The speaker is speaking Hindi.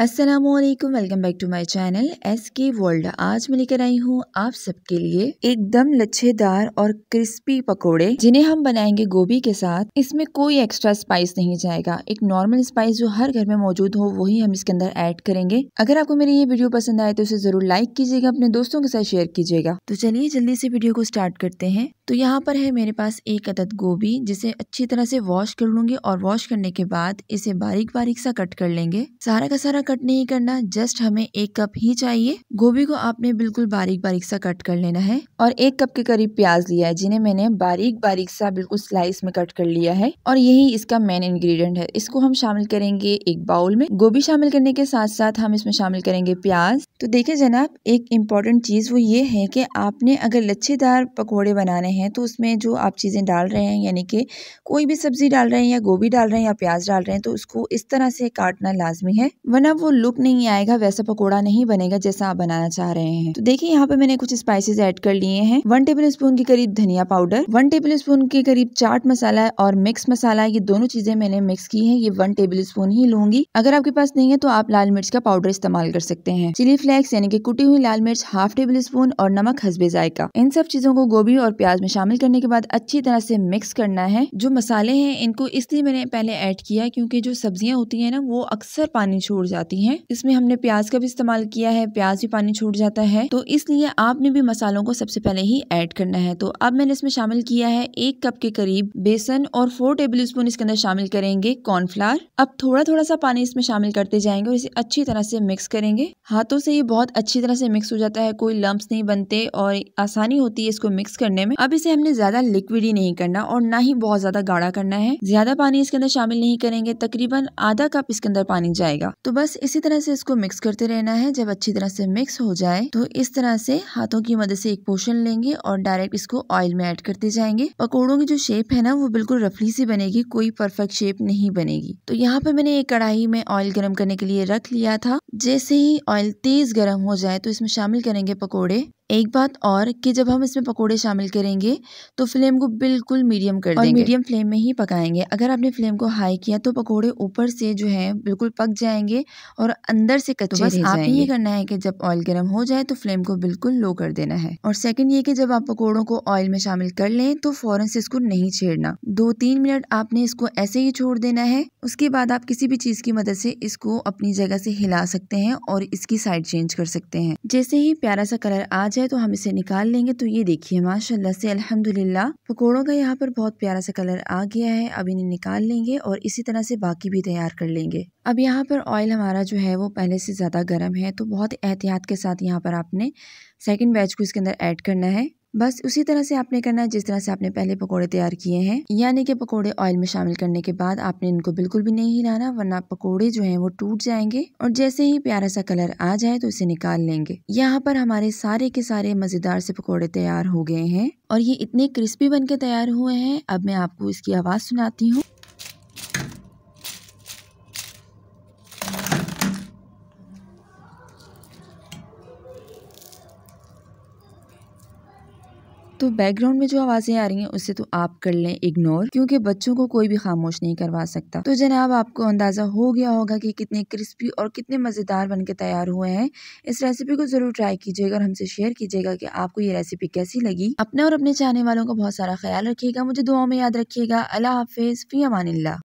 Aslam welcome back to my channel S K world आज मैं लेकर आई हूँ आप सबके लिए एकदम लच्छेदार और क्रिस्पी पकोड़े जिन्हें हम बनाएंगे गोभी के साथ इसमें कोई एक्स्ट्रा स्पाइस नहीं जाएगा एक नॉर्मल स्पाइस जो हर घर में मौजूद हो वही हम इसके अंदर ऐड करेंगे अगर आपको मेरी ये वीडियो पसंद आए तो उसे जरूर लाइक कीजिएगा अपने दोस्तों के साथ शेयर कीजिएगा तो चलिए जल्दी से वीडियो को स्टार्ट करते हैं तो यहाँ पर है मेरे पास एक अदद गोभी जिसे अच्छी तरह से वॉश कर लूँगी और वॉश करने के बाद इसे बारीक बारीक सा कट कर लेंगे सारा का सारा कट नहीं करना जस्ट हमें एक कप ही चाहिए गोभी को आपने बिल्कुल बारीक बारीक सा कट कर लेना है और एक कप के करीब प्याज लिया है जिन्हें मैंने बारीक बारीक सा बिल्कुल स्लाइस में कट कर लिया है और यही इसका मेन इन्ग्रीडियंट है इसको हम शामिल करेंगे एक बाउल में गोभी शामिल करने के साथ साथ हम इसमें शामिल करेंगे प्याज तो देखे जनाब एक इम्पॉर्टेंट चीज वो ये है की आपने अगर लच्छेदार पकौड़े बनाने हैं हैं तो उसमें जो आप चीज़ें डाल रहे हैं यानी कि कोई भी सब्ज़ी डाल रहे हैं या गोभी डाल रहे हैं या प्याज डाल रहे हैं तो उसको इस तरह से काटना लाजमी है वरना वो लुक नहीं आएगा वैसा पकौड़ा नहीं बनेगा जैसा आप बनाना चाह रहे हैं तो देखिए यहाँ पे मैंने कुछ स्पाइसेस ऐड कर लिए हैं वन टेबल स्पून के करीब धनिया पाउडर वन टेबल स्पून के करीब चाट मसाला और मिक्स मसाला ये दोनों चीजें मैंने मिक्स की है ये वन टेबल स्पून ही लूंगी अगर आपके पास नहीं है तो आप लाल मिर्च का पाउडर इस्तेमाल कर सकते हैं चिली फ्लेक्स यानी कि कुटी हुई लाल मिर्च हाफ टेबल स्पून और नमक हसबे जायका इन सब चीजों को गोभी और प्याज में शामिल करने के बाद अच्छी तरह से मिक्स करना है जो मसाले हैं इनको इसलिए मैंने पहले ऐड किया क्योंकि जो सब्जियां होती हैं ना वो अक्सर पानी छोड़ जाती हैं इसमें हमने प्याज का भी इस्तेमाल किया है प्याज भी पानी छोड़ जाता है तो इसलिए आपने भी मसालों को सबसे पहले ही ऐड करना है तो अब मैंने इसमें शामिल किया है एक कप के करीब बेसन और फोर टेबल स्पून इसके अंदर शामिल करेंगे कॉर्नफ्लावर अब थोड़ा थोड़ा सा पानी इसमें शामिल करते जाएंगे और इसे अच्छी तरह से मिक्स करेंगे हाथों से ये बहुत अच्छी तरह से मिक्स हो जाता है कोई लम्ब नहीं बनते और आसानी होती है इसको मिक्स करने में अब अब इसे हमने ज्यादा लिक्विड ही नहीं करना और ना ही बहुत ज्यादा गाढ़ा करना है ज्यादा पानी इसके अंदर शामिल नहीं करेंगे तकरीबन आधा कप इसके अंदर पानी जाएगा तो बस इसी तरह से इसको मिक्स करते रहना है जब अच्छी तरह से मिक्स हो जाए तो इस तरह से हाथों की मदद से एक पोर्शन लेंगे और डायरेक्ट इसको ऑयल में ऐड करते जाएंगे पकौड़ों की जो शेप है ना वो बिल्कुल रफली सी बनेगी कोई परफेक्ट शेप नहीं बनेगी तो यहाँ पे मैंने एक कढ़ाई में ऑयल गर्म करने के लिए रख लिया था जैसे ही ऑयल तेज गर्म हो जाए तो इसमें शामिल करेंगे पकौड़े एक बात और कि जब हम इसमें पकोड़े शामिल करेंगे तो फ्लेम को बिल्कुल मीडियम कर देंगे और मीडियम फ्लेम में ही पकाएंगे अगर आपने फ्लेम को हाई किया तो पकोड़े ऊपर से जो है बिल्कुल पक जाएंगे और अंदर से तो कच्चे तो बस आप ये करना है कि जब ऑयल गर्म हो जाए तो फ्लेम को बिल्कुल लो कर देना है और सेकंड ये कि जब आप पकौड़ों को ऑयल में शामिल कर लें तो फौरन से इसको नहीं छेड़ना दो तीन मिनट आपने इसको ऐसे ही छोड़ देना है उसके बाद आप किसी भी चीज की मदद से इसको अपनी जगह से हिला सकते हैं और इसकी साइड चेंज कर सकते हैं जैसे ही प्यारा सा कलर आ जाए है तो हम इसे निकाल लेंगे तो ये देखिए माशाल्लाह से अल्हम्दुलिल्लाह पकोड़ों का यहाँ पर बहुत प्यारा सा कलर आ गया है अब इन्हें निकाल लेंगे और इसी तरह से बाकी भी तैयार कर लेंगे अब यहाँ पर ऑयल हमारा जो है वो पहले से ज़्यादा गर्म है तो बहुत एहतियात के साथ यहाँ पर आपने सेकेंड बैच को इसके अंदर ऐड करना है बस उसी तरह से आपने करना है जिस तरह से आपने पहले पकोड़े तैयार किए हैं यानी कि पकोड़े ऑयल में शामिल करने के बाद आपने इनको बिल्कुल भी नहीं हिलाना वरना पकोड़े जो हैं वो टूट जाएंगे और जैसे ही प्यारा सा कलर आ जाए तो इसे निकाल लेंगे यहाँ पर हमारे सारे के सारे मजेदार से पकौड़े तैयार हो गए हैं और ये इतने क्रिस्पी बन के तैयार हुए हैं अब मैं आपको इसकी आवाज सुनाती हूँ तो बैकग्राउंड में जो आवाज़ें आ रही हैं उसे तो आप कर लें इग्नोर क्योंकि बच्चों को कोई भी खामोश नहीं करवा सकता तो जनाब आपको अंदाज़ा हो गया होगा कि कितने क्रिस्पी और कितने मज़ेदार बन के तैयार हुए हैं इस रेसिपी को ज़रूर ट्राई कीजिएगा और हमसे शेयर कीजिएगा कि आपको ये रेसिपी कैसी लगी अपने और अपने चाहने वालों का बहुत सारा ख्याल रखिएगा मुझे दुआ में याद रखियेगा अल्लाह हाफिज़ फ़ी अमान